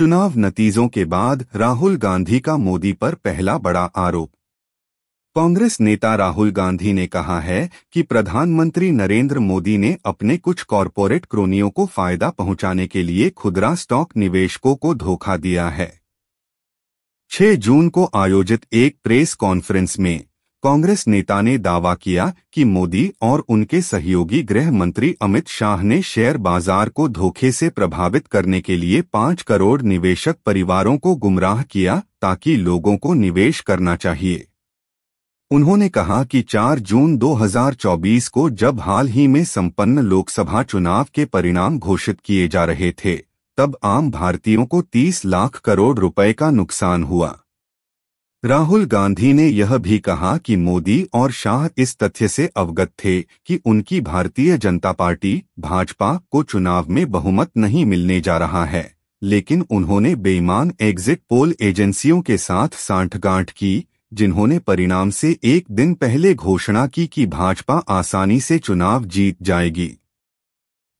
चुनाव नतीजों के बाद राहुल गांधी का मोदी पर पहला बड़ा आरोप कांग्रेस नेता राहुल गांधी ने कहा है कि प्रधानमंत्री नरेंद्र मोदी ने अपने कुछ कॉरपोरेट क्रोनियों को फायदा पहुंचाने के लिए खुदरा स्टॉक निवेशकों को धोखा दिया है 6 जून को आयोजित एक प्रेस कॉन्फ्रेंस में कांग्रेस नेता ने दावा किया कि मोदी और उनके सहयोगी गृह मंत्री अमित शाह ने शेयर बाजार को धोखे से प्रभावित करने के लिए पाँच करोड़ निवेशक परिवारों को गुमराह किया ताकि लोगों को निवेश करना चाहिए उन्होंने कहा कि 4 जून 2024 को जब हाल ही में संपन्न लोकसभा चुनाव के परिणाम घोषित किए जा रहे थे तब आम भारतीयों को 30 लाख करोड़ रुपए का नुकसान हुआ राहुल गांधी ने यह भी कहा कि मोदी और शाह इस तथ्य से अवगत थे कि उनकी भारतीय जनता पार्टी भाजपा को चुनाव में बहुमत नहीं मिलने जा रहा है लेकिन उन्होंने बेईमान एग्जिट पोल एजेंसियों के साथ सांठगांठ की जिन्होंने परिणाम से एक दिन पहले घोषणा की कि भाजपा आसानी से चुनाव जीत जाएगी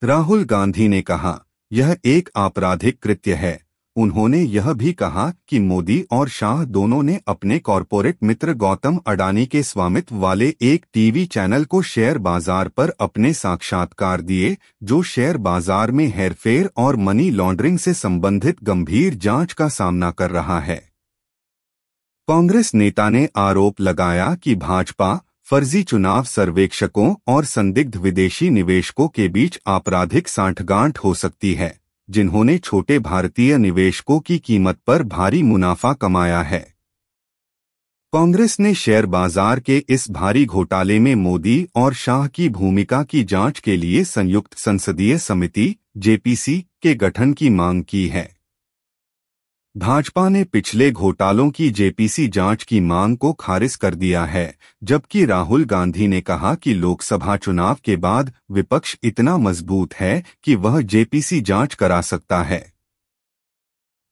राहुल गांधी ने कहा यह एक आपराधिक कृत्य है उन्होंने यह भी कहा कि मोदी और शाह दोनों ने अपने कॉरपोरेट मित्र गौतम अडानी के स्वामित्व वाले एक टीवी चैनल को शेयर बाजार पर अपने साक्षात्कार दिए जो शेयर बाजार में हेरफेर और मनी लॉन्ड्रिंग से संबंधित गंभीर जांच का सामना कर रहा है कांग्रेस नेता ने आरोप लगाया कि भाजपा फर्जी चुनाव सर्वेक्षकों और संदिग्ध विदेशी निवेशकों के बीच आपराधिक सांठगांठ हो सकती है जिन्होंने छोटे भारतीय निवेशकों की कीमत पर भारी मुनाफा कमाया है कांग्रेस ने शेयर बाजार के इस भारी घोटाले में मोदी और शाह की भूमिका की जांच के लिए संयुक्त संसदीय समिति जेपीसी के गठन की मांग की है भाजपा ने पिछले घोटालों की जेपीसी जांच की मांग को खारिज कर दिया है जबकि राहुल गांधी ने कहा कि लोकसभा चुनाव के बाद विपक्ष इतना मजबूत है कि वह जेपीसी जांच करा सकता है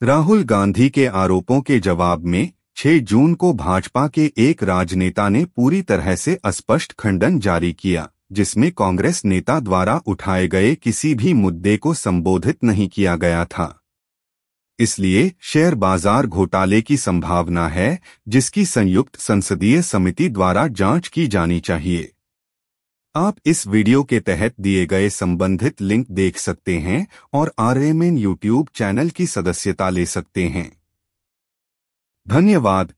राहुल गांधी के आरोपों के जवाब में 6 जून को भाजपा के एक राजनेता ने पूरी तरह से अस्पष्ट खंडन जारी किया जिसमें कांग्रेस नेता द्वारा उठाए गए किसी भी मुद्दे को संबोधित नहीं किया गया था इसलिए शेयर बाजार घोटाले की संभावना है जिसकी संयुक्त संसदीय समिति द्वारा जांच की जानी चाहिए आप इस वीडियो के तहत दिए गए संबंधित लिंक देख सकते हैं और आरएमएन यूट्यूब चैनल की सदस्यता ले सकते हैं धन्यवाद